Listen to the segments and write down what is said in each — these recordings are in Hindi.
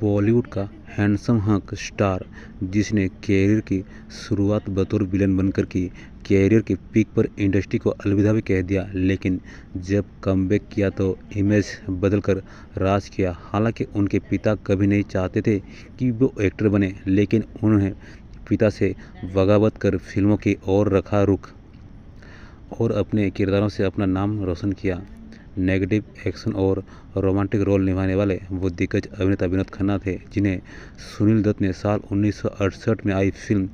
बॉलीवुड का हैंडसम हंक स्टार जिसने कैरियर की शुरुआत बतौर विलन बनकर की कैरियर के पीक पर इंडस्ट्री को अलविदा भी कह दिया लेकिन जब कम किया तो इमेज बदलकर राज किया हालांकि उनके पिता कभी नहीं चाहते थे कि वो एक्टर बने लेकिन उन्होंने पिता से बगावत कर फिल्मों की ओर रखा रुख और अपने किरदारों से अपना नाम रोशन किया नेगेटिव एक्शन और रोमांटिक रोल निभाने वाले वो दिग्गज अभिनेता विनोद खन्ना थे जिन्हें सुनील दत्त ने साल उन्नीस में आई फिल्म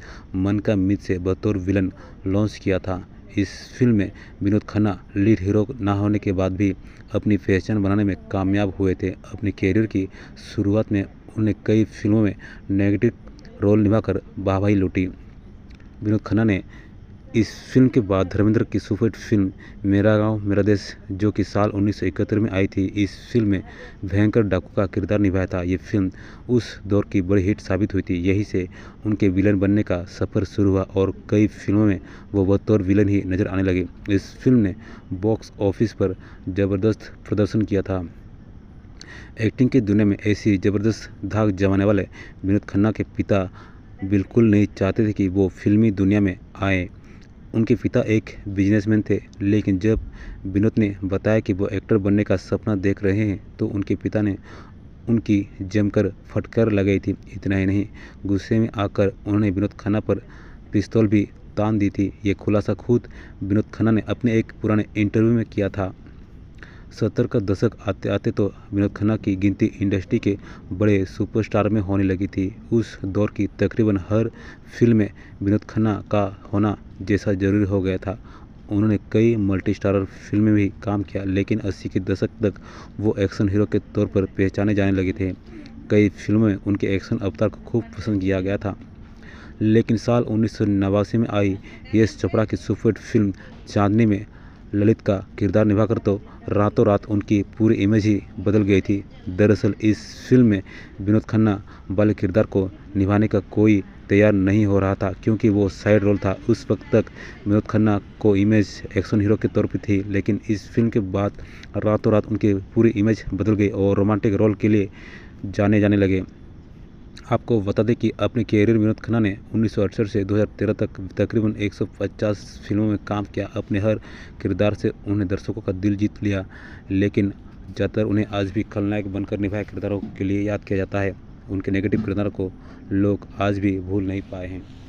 मन का मित से बतौर विलन लॉन्च किया था इस फिल्म में विनोद खन्ना लीड हीरो ना होने के बाद भी अपनी पहचान बनाने में कामयाब हुए थे अपने कैरियर की शुरुआत में उन्हें कई फिल्मों में नेगेटिव रोल निभाकर बाबाई लूटी विनोद खन्ना ने इस फिल्म के बाद धर्मेंद्र की सुपरहिट फिल्म मेरा गांव मेरा देश जो कि साल 1971 में आई थी इस फिल्म में भयंकर डाकू का किरदार निभाया था ये फिल्म उस दौर की बड़ी हिट साबित हुई थी यहीं से उनके विलन बनने का सफ़र शुरू हुआ और कई फिल्मों में वो बतौर विलन ही नज़र आने लगे इस फिल्म ने बॉक्स ऑफिस पर ज़बरदस्त प्रदर्शन किया था एक्टिंग की दुनिया में ऐसी ज़बरदस्त धाक जमाने वाले विनोद खन्ना के पिता बिल्कुल नहीं चाहते थे कि वो फिल्मी दुनिया में आए उनके पिता एक बिजनेसमैन थे लेकिन जब विनोद ने बताया कि वो एक्टर बनने का सपना देख रहे हैं तो उनके पिता ने उनकी जमकर फटकार लगाई थी इतना ही नहीं गुस्से में आकर उन्होंने विनोद खन्ना पर पिस्तौल भी तान दी थी ये खुलासा खुद विनोद खन्ना ने अपने एक पुराने इंटरव्यू में किया था सत्तर का दशक आते आते तो विनोद खन्ना की गिनती इंडस्ट्री के बड़े सुपरस्टार में होने लगी थी उस दौर की तकरीबन हर फिल्म में विनोद खन्ना का होना जैसा जरूरी हो गया था उन्होंने कई मल्टी स्टारर फिल्में भी काम किया लेकिन अस्सी के दशक तक वो एक्शन हीरो के तौर पर पहचाने जाने लगे थे कई फिल्मों में उनके एक्शन अवतार को खूब पसंद किया गया था लेकिन साल उन्नीस में आई यश चोपड़ा की सुपरहिट फिल्म चांदनी में ललित का किरदार निभाकर तो रातों रात उनकी पूरी इमेज ही बदल गई थी दरअसल इस फिल्म में विनोद खन्ना बाल किरदार को निभाने का कोई तैयार नहीं हो रहा था क्योंकि वो साइड रोल था उस वक्त तक विनोद खन्ना को इमेज एक्शन हीरो के तौर पर थी लेकिन इस फिल्म के बाद रातों रात उनकी पूरी इमेज बदल गई और रोमांटिक रोल के लिए जाने जाने लगे आपको बता दें कि अपने कैरियर विनोद खन्ना ने उन्नीस से 2013 तक तकरीबन 150 फिल्मों में काम किया अपने हर किरदार से उन्हें दर्शकों का दिल जीत लिया लेकिन ज़्यादातर उन्हें आज भी खलनायक बनकर निभाए किरदारों के लिए याद किया जाता है उनके नेगेटिव किरदारों को लोग आज भी भूल नहीं पाए हैं